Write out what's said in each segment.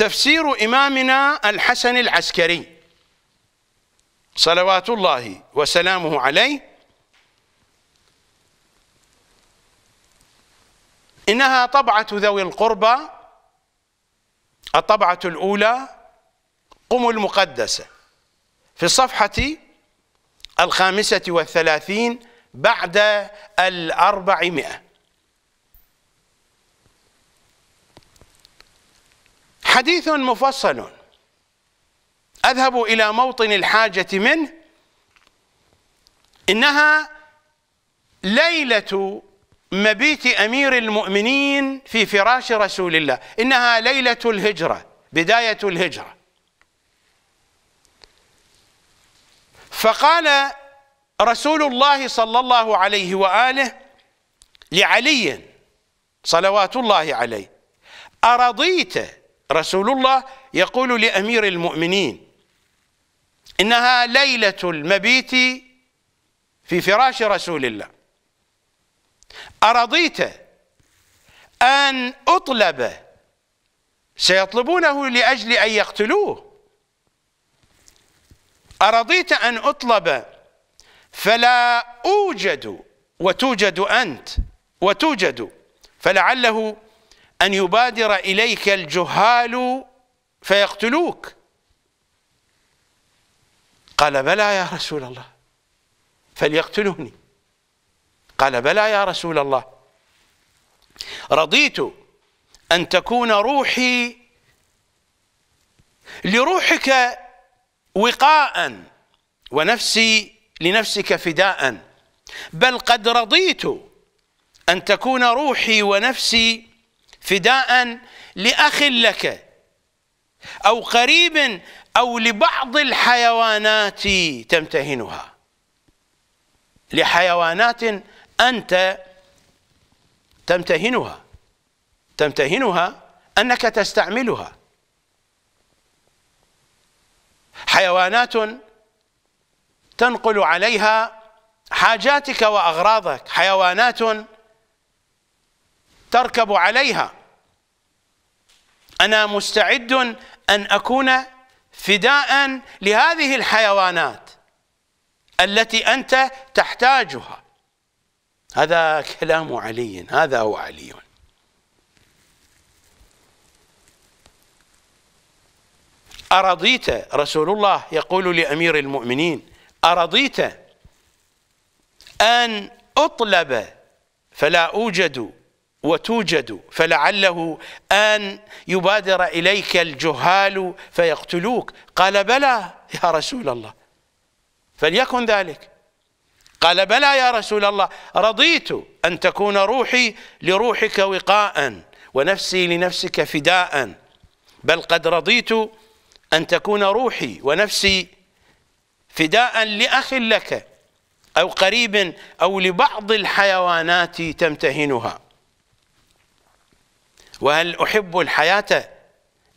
تفسير إمامنا الحسن العسكري صلوات الله وسلامه عليه إنها طبعة ذوي القربى الطبعة الأولى قم المقدسة في الصفحة الخامسة والثلاثين بعد الأربعمائة حديث مفصل أذهب إلى موطن الحاجة منه إنها ليلة مبيت أمير المؤمنين في فراش رسول الله إنها ليلة الهجرة بداية الهجرة فقال رسول الله صلى الله عليه وآله لعلي صلوات الله عليه أرضيت رسول الله يقول لأمير المؤمنين إنها ليلة المبيت في فراش رسول الله أرضيت أن أطلب سيطلبونه لأجل أن يقتلوه أرضيت أن أطلب فلا أوجد وتوجد أنت وتوجد فلعله أن يبادر إليك الجهال فيقتلوك قال بلى يا رسول الله فليقتلوني قال بلى يا رسول الله رضيت أن تكون روحي لروحك وقاء ونفسي لنفسك فداء بل قد رضيت أن تكون روحي ونفسي فداء لاخ لك او قريب او لبعض الحيوانات تمتهنها لحيوانات انت تمتهنها تمتهنها انك تستعملها حيوانات تنقل عليها حاجاتك واغراضك حيوانات تركب عليها انا مستعد ان اكون فداء لهذه الحيوانات التي انت تحتاجها هذا كلام علي هذا هو علي أرضيت رسول الله يقول لأمير المؤمنين أرضيت أن أطلب فلا أوجد وتوجد فلعله أن يبادر إليك الجهال فيقتلوك قال بلى يا رسول الله فليكن ذلك قال بلى يا رسول الله رضيت أن تكون روحي لروحك وقاء ونفسي لنفسك فداء بل قد رضيت أن تكون روحي ونفسي فداء لأخ لك أو قريب أو لبعض الحيوانات تمتهنها وهل أحب الحياة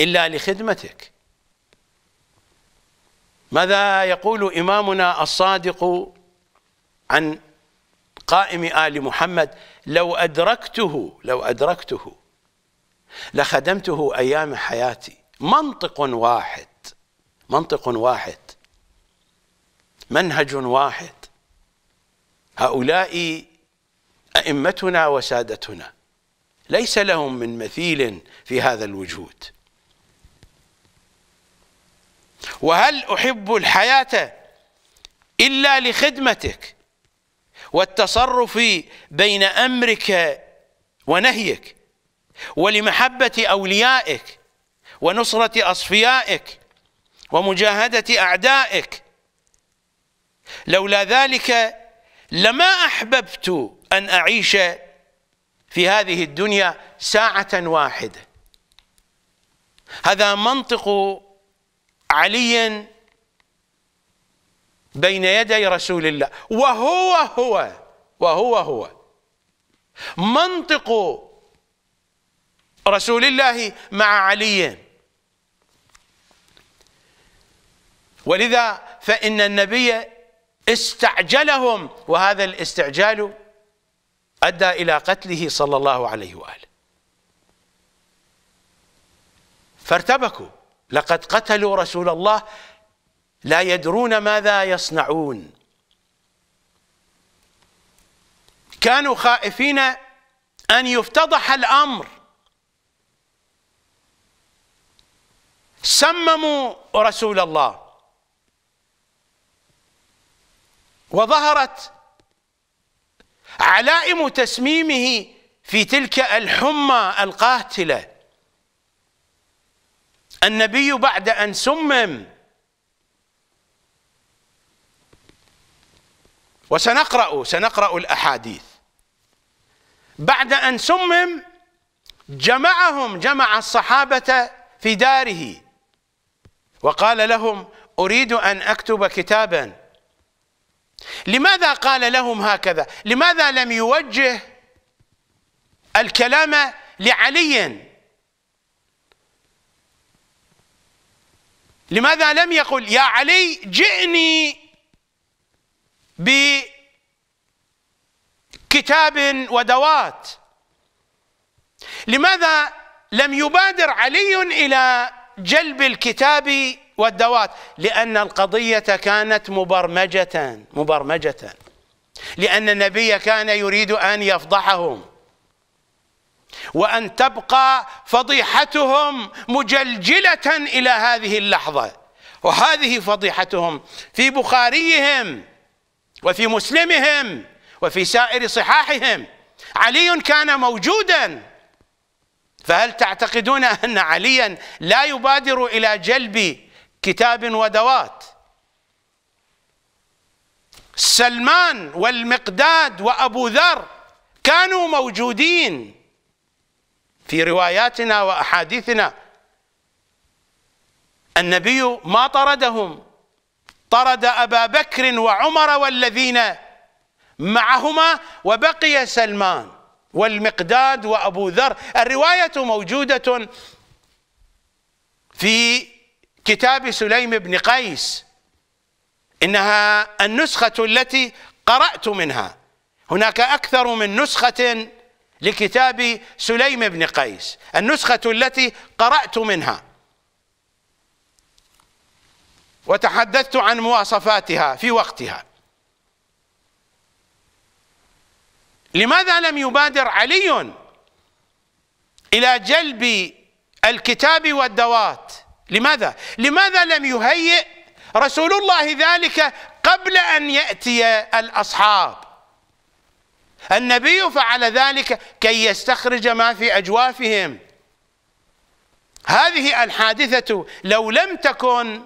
إلا لخدمتك ماذا يقول إمامنا الصادق عن قائم آل محمد لو أدركته لو أدركته لخدمته أيام حياتي منطق واحد منطق واحد منهج واحد هؤلاء أئمتنا وسادتنا ليس لهم من مثيل في هذا الوجود وهل أحب الحياة إلا لخدمتك والتصرف بين أمرك ونهيك ولمحبة أوليائك ونصرة أصفيائك ومجاهدة أعدائك لولا ذلك لما أحببت أن أعيش في هذه الدنيا ساعة واحدة هذا منطق علي بين يدي رسول الله وهو هو وهو هو منطق رسول الله مع علي ولذا فإن النبي استعجلهم وهذا الاستعجال أدى إلى قتله صلى الله عليه وآله فارتبكوا لقد قتلوا رسول الله لا يدرون ماذا يصنعون كانوا خائفين أن يفتضح الأمر سمموا رسول الله وظهرت علائم تسميمه في تلك الحمى القاتله النبي بعد ان سمم وسنقرا سنقرا الاحاديث بعد ان سمم جمعهم جمع الصحابه في داره وقال لهم اريد ان اكتب كتابا لماذا قال لهم هكذا لماذا لم يوجه الكلام لعلي لماذا لم يقل يا علي جئني بكتاب ودوات لماذا لم يبادر علي إلى جلب الكتاب والدوات لأن القضية كانت مبرمجة مبرمجة لأن النبي كان يريد أن يفضحهم وأن تبقى فضيحتهم مجلجلة إلى هذه اللحظة وهذه فضيحتهم في بخاريهم وفي مسلمهم وفي سائر صحاحهم علي كان موجودا فهل تعتقدون أن عليا لا يبادر إلى جلب كتاب ودوات سلمان والمقداد وأبو ذر كانوا موجودين في رواياتنا وأحاديثنا النبي ما طردهم طرد أبا بكر وعمر والذين معهما وبقي سلمان والمقداد وأبو ذر الرواية موجودة في كتاب سليم بن قيس إنها النسخة التي قرأت منها هناك أكثر من نسخة لكتاب سليم بن قيس النسخة التي قرأت منها وتحدثت عن مواصفاتها في وقتها لماذا لم يبادر علي إلى جلب الكتاب والدوات لماذا؟ لماذا لم يهيئ رسول الله ذلك قبل أن يأتي الأصحاب النبي فعل ذلك كي يستخرج ما في أجوافهم هذه الحادثة لو لم تكن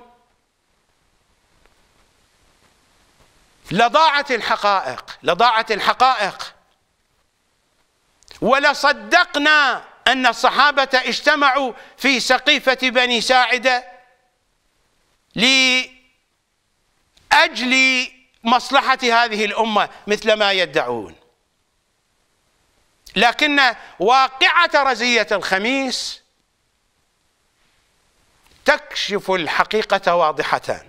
لضاعت الحقائق لضاعت الحقائق ولصدقنا أن الصحابة اجتمعوا في سقيفة بني ساعدة لأجل مصلحة هذه الأمة مثل ما يدعون لكن واقعة رزية الخميس تكشف الحقيقة واضحة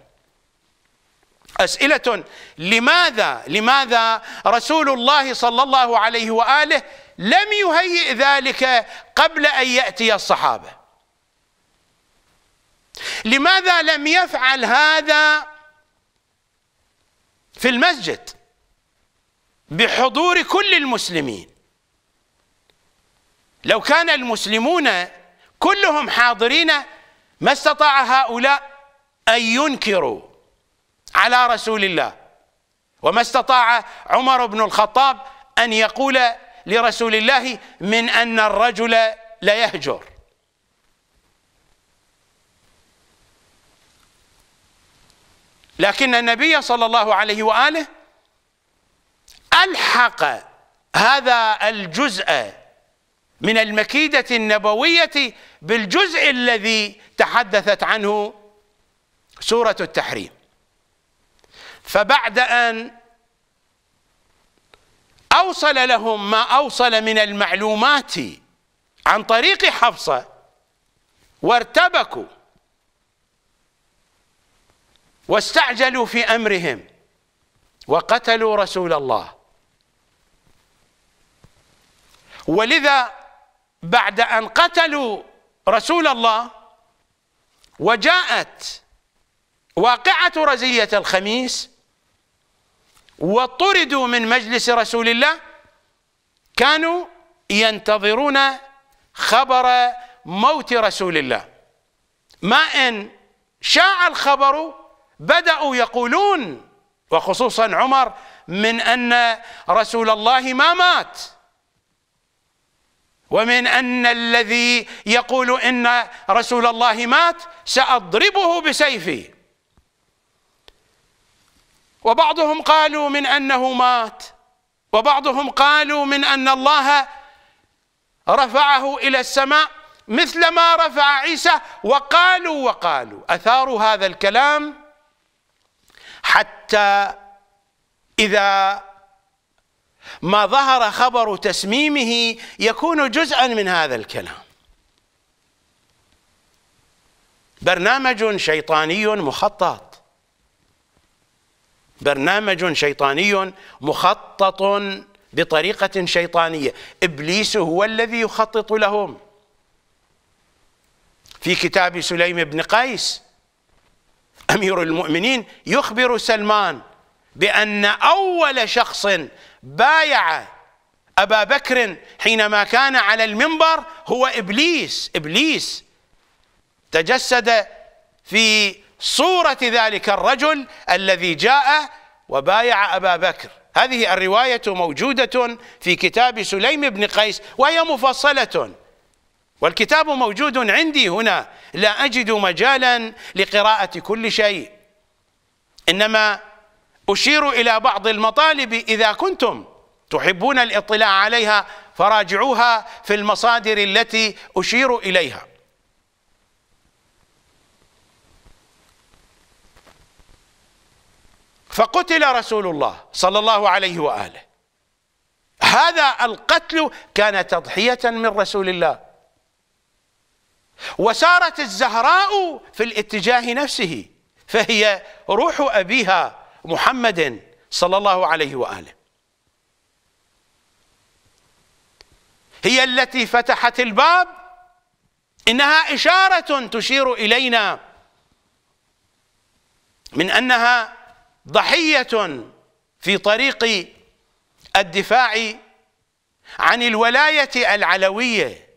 أسئلة لماذا لماذا رسول الله صلى الله عليه وآله لم يهيئ ذلك قبل أن يأتي الصحابة لماذا لم يفعل هذا في المسجد بحضور كل المسلمين لو كان المسلمون كلهم حاضرين ما استطاع هؤلاء أن ينكروا على رسول الله وما استطاع عمر بن الخطاب أن يقول لرسول الله من أن الرجل لا يهجر لكن النبي صلى الله عليه وآله ألحق هذا الجزء من المكيدة النبوية بالجزء الذي تحدثت عنه سورة التحريم فبعد أن أوصل لهم ما أوصل من المعلومات عن طريق حفصة وارتبكوا واستعجلوا في أمرهم وقتلوا رسول الله ولذا بعد أن قتلوا رسول الله وجاءت واقعة رزية الخميس وطردوا من مجلس رسول الله كانوا ينتظرون خبر موت رسول الله ما إن شاع الخبر بدأوا يقولون وخصوصا عمر من أن رسول الله ما مات ومن أن الذي يقول إن رسول الله مات سأضربه بسيفي وبعضهم قالوا من أنه مات وبعضهم قالوا من أن الله رفعه إلى السماء مثل ما رفع عيسى وقالوا وقالوا أثاروا هذا الكلام حتى إذا ما ظهر خبر تسميمه يكون جزءا من هذا الكلام برنامج شيطاني مخطط برنامج شيطاني مخطط بطريقة شيطانية إبليس هو الذي يخطط لهم في كتاب سليم بن قيس أمير المؤمنين يخبر سلمان بأن أول شخص بايع أبا بكر حينما كان على المنبر هو إبليس إبليس تجسد في صورة ذلك الرجل الذي جاء وبايع أبا بكر هذه الرواية موجودة في كتاب سليم بن قيس وهي مفصلة والكتاب موجود عندي هنا لا أجد مجالا لقراءة كل شيء إنما أشير إلى بعض المطالب إذا كنتم تحبون الاطلاع عليها فراجعوها في المصادر التي أشير إليها فقتل رسول الله صلى الله عليه وآله هذا القتل كان تضحية من رسول الله وسارت الزهراء في الاتجاه نفسه فهي روح أبيها محمد صلى الله عليه وآله هي التي فتحت الباب إنها إشارة تشير إلينا من أنها ضحية في طريق الدفاع عن الولاية العلوية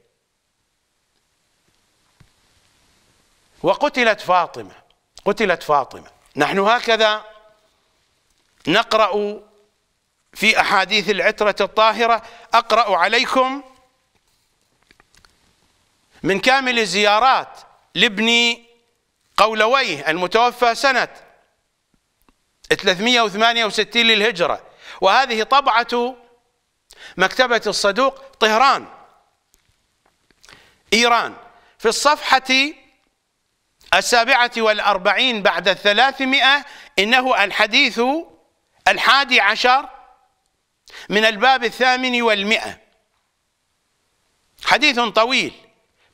وقتلت فاطمة قتلت فاطمة نحن هكذا نقرأ في أحاديث العترة الطاهرة أقرأ عليكم من كامل الزيارات لابن قولويه المتوفى سنة 368 للهجرة وهذه طبعة مكتبة الصدوق طهران إيران في الصفحة السابعة والأربعين بعد الثلاثمائة إنه الحديث الحادي عشر من الباب الثامن والمئة حديث طويل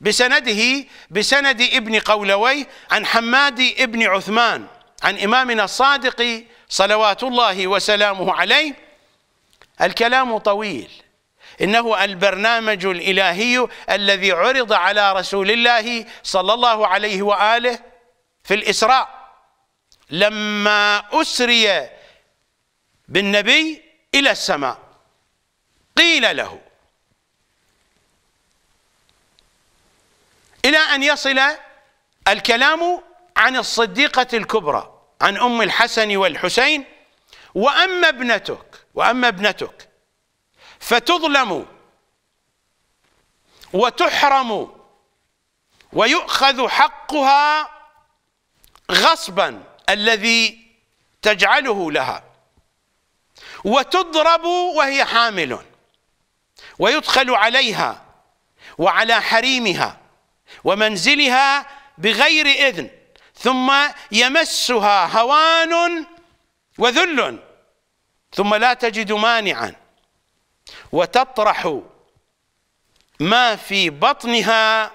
بسنده بسند ابن قولويه عن حماد ابن عثمان عن إمامنا الصادق صلوات الله وسلامه عليه الكلام طويل إنه البرنامج الإلهي الذي عرض على رسول الله صلى الله عليه وآله في الإسراء لما أسري بالنبي إلى السماء قيل له إلى أن يصل الكلام عن الصديقة الكبرى عن أم الحسن والحسين وأما ابنتك وأما ابنتك فتظلم وتحرم ويؤخذ حقها غصبا الذي تجعله لها وتضرب وهي حامل ويدخل عليها وعلى حريمها ومنزلها بغير إذن ثم يمسها هوان وذل ثم لا تجد مانعا وتطرح ما في بطنها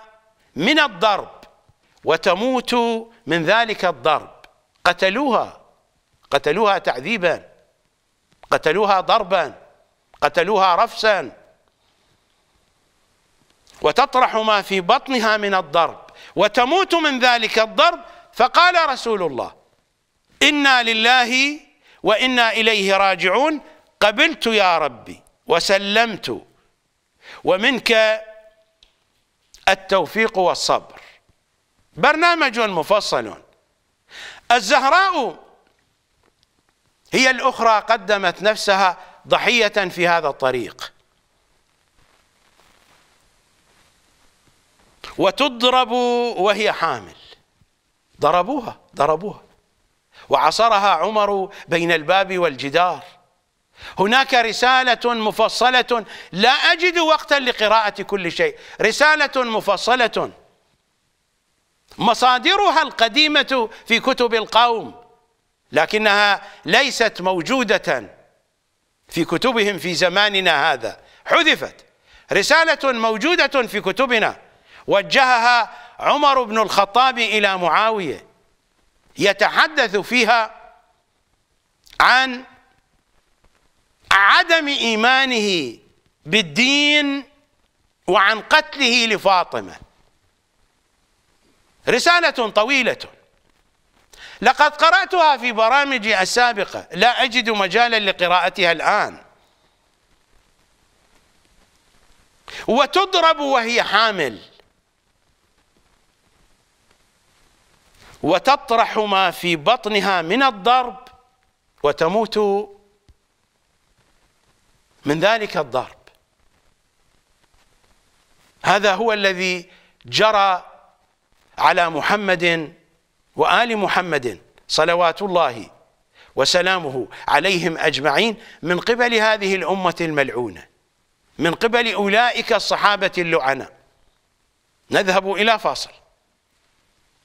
من الضرب وتموت من ذلك الضرب قتلوها قتلوها تعذيبا قتلوها ضربا قتلوها رفسا وتطرح ما في بطنها من الضرب وتموت من ذلك الضرب فقال رسول الله إنا لله وإنا إليه راجعون قبلت يا ربي وسلمت ومنك التوفيق والصبر برنامج مفصل الزهراء هي الأخرى قدمت نفسها ضحية في هذا الطريق وتضرب وهي حامل ضربوها ضربوها وعصرها عمر بين الباب والجدار هناك رسالة مفصلة لا أجد وقتا لقراءة كل شيء رسالة مفصلة مصادرها القديمة في كتب القوم لكنها ليست موجودة في كتبهم في زماننا هذا حذفت رسالة موجودة في كتبنا وجهها عمر بن الخطاب إلى معاوية يتحدث فيها عن عدم إيمانه بالدين وعن قتله لفاطمة رسالة طويلة لقد قرأتها في برامجي السابقة لا أجد مجالا لقراءتها الآن وتضرب وهي حامل وتطرح ما في بطنها من الضرب وتموت من ذلك الضرب هذا هو الذي جرى على محمد وآل محمد صلوات الله وسلامه عليهم أجمعين من قبل هذه الأمة الملعونة من قبل أولئك الصحابة اللعنة نذهب إلى فاصل